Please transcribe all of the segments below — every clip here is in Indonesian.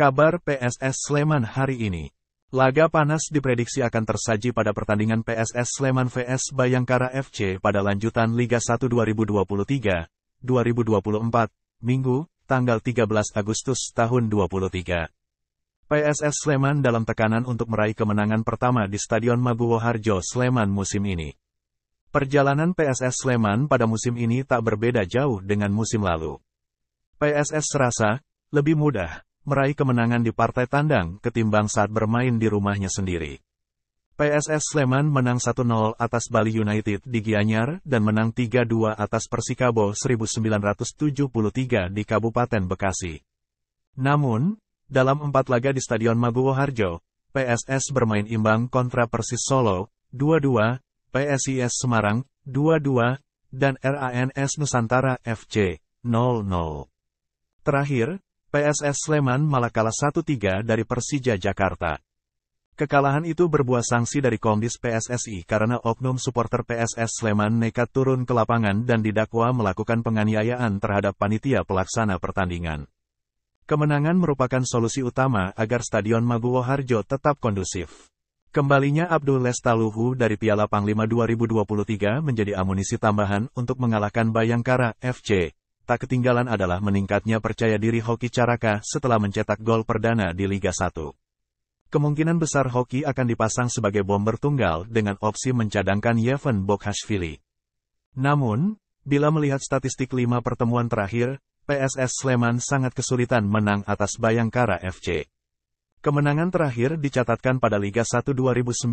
Kabar PSS Sleman hari ini. Laga panas diprediksi akan tersaji pada pertandingan PSS Sleman vs Bayangkara FC pada lanjutan Liga 1 2023-2024, Minggu, tanggal 13 Agustus tahun 23. PSS Sleman dalam tekanan untuk meraih kemenangan pertama di Stadion Maguwo Harjo Sleman musim ini. Perjalanan PSS Sleman pada musim ini tak berbeda jauh dengan musim lalu. PSS serasa lebih mudah meraih kemenangan di partai tandang ketimbang saat bermain di rumahnya sendiri. PSS Sleman menang 1-0 atas Bali United di Gianyar dan menang 3-2 atas Persikabo 1973 di Kabupaten Bekasi. Namun, dalam empat laga di Stadion Maguwo Harjo, PSS bermain imbang kontra Persis Solo, 2-2, PSIS Semarang, 2-2, dan RANS Nusantara FC, 0-0. Terakhir, PSS Sleman malah kalah 1-3 dari Persija Jakarta. Kekalahan itu berbuah sanksi dari Komdis PSSI karena oknum supporter PSS Sleman nekat turun ke lapangan dan didakwa melakukan penganiayaan terhadap panitia pelaksana pertandingan. Kemenangan merupakan solusi utama agar Stadion Maguwo Harjo tetap kondusif. Kembalinya Abdul Lestaluhu dari Piala Panglima 2023 menjadi amunisi tambahan untuk mengalahkan Bayangkara FC tak ketinggalan adalah meningkatnya percaya diri Hoki Caraka setelah mencetak gol perdana di Liga 1. Kemungkinan besar Hoki akan dipasang sebagai bomber tunggal dengan opsi mencadangkan Yevon Bokhashvili. Namun, bila melihat statistik 5 pertemuan terakhir, PSS Sleman sangat kesulitan menang atas Bayangkara FC. Kemenangan terakhir dicatatkan pada Liga 1 2019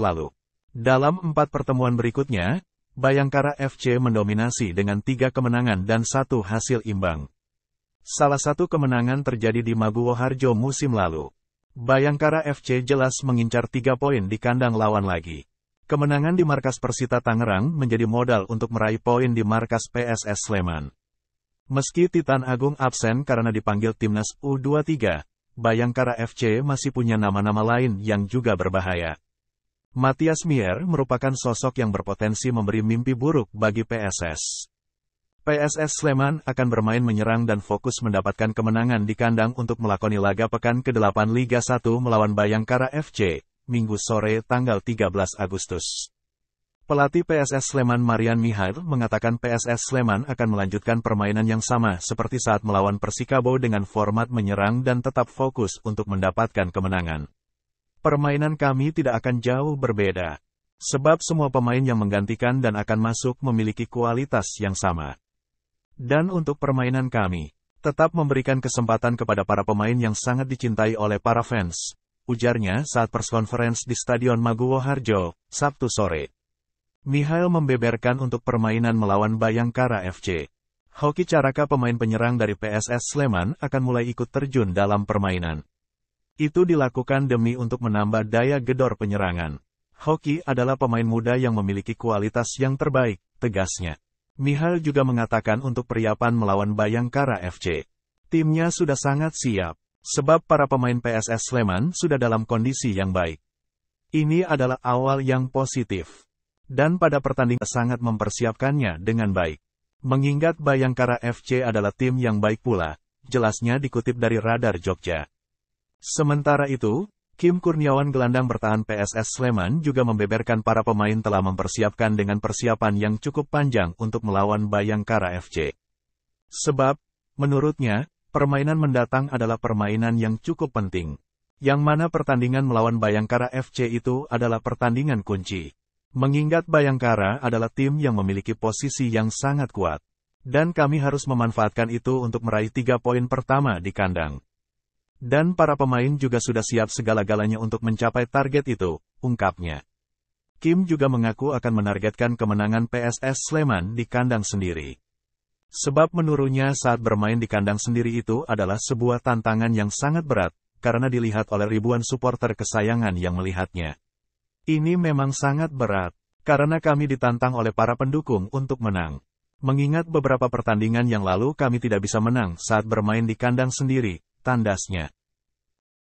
lalu. Dalam empat pertemuan berikutnya, Bayangkara FC mendominasi dengan tiga kemenangan dan satu hasil imbang. Salah satu kemenangan terjadi di Maguwo Harjo musim lalu. Bayangkara FC jelas mengincar tiga poin di kandang lawan lagi. Kemenangan di markas Persita Tangerang menjadi modal untuk meraih poin di markas PSS Sleman. Meski Titan Agung absen karena dipanggil timnas U23, Bayangkara FC masih punya nama-nama lain yang juga berbahaya. Matias Mier merupakan sosok yang berpotensi memberi mimpi buruk bagi PSS. PSS Sleman akan bermain menyerang dan fokus mendapatkan kemenangan di kandang untuk melakoni laga pekan ke-8 Liga 1 melawan Bayangkara FC, Minggu sore tanggal 13 Agustus. Pelatih PSS Sleman Marian Mihail mengatakan PSS Sleman akan melanjutkan permainan yang sama seperti saat melawan Persikabo dengan format menyerang dan tetap fokus untuk mendapatkan kemenangan permainan kami tidak akan jauh berbeda. Sebab semua pemain yang menggantikan dan akan masuk memiliki kualitas yang sama. Dan untuk permainan kami, tetap memberikan kesempatan kepada para pemain yang sangat dicintai oleh para fans, ujarnya saat perskonferensi di Stadion Maguwo Harjo, Sabtu sore. Mihail membeberkan untuk permainan melawan Bayangkara FC. Hoki Caraka pemain penyerang dari PSS Sleman akan mulai ikut terjun dalam permainan. Itu dilakukan demi untuk menambah daya gedor penyerangan. Hoki adalah pemain muda yang memiliki kualitas yang terbaik, tegasnya. Mihal juga mengatakan untuk periapan melawan Bayangkara FC. Timnya sudah sangat siap, sebab para pemain PSS Sleman sudah dalam kondisi yang baik. Ini adalah awal yang positif. Dan pada pertandingan sangat mempersiapkannya dengan baik. Mengingat Bayangkara FC adalah tim yang baik pula, jelasnya dikutip dari Radar Jogja. Sementara itu, Kim Kurniawan gelandang bertahan PSS Sleman juga membeberkan para pemain telah mempersiapkan dengan persiapan yang cukup panjang untuk melawan Bayangkara FC. Sebab, menurutnya, permainan mendatang adalah permainan yang cukup penting. Yang mana pertandingan melawan Bayangkara FC itu adalah pertandingan kunci. Mengingat Bayangkara adalah tim yang memiliki posisi yang sangat kuat. Dan kami harus memanfaatkan itu untuk meraih tiga poin pertama di kandang. Dan para pemain juga sudah siap segala-galanya untuk mencapai target itu, ungkapnya. Kim juga mengaku akan menargetkan kemenangan PSS Sleman di kandang sendiri. Sebab menurunnya saat bermain di kandang sendiri itu adalah sebuah tantangan yang sangat berat, karena dilihat oleh ribuan supporter kesayangan yang melihatnya. Ini memang sangat berat, karena kami ditantang oleh para pendukung untuk menang. Mengingat beberapa pertandingan yang lalu kami tidak bisa menang saat bermain di kandang sendiri, tandasnya.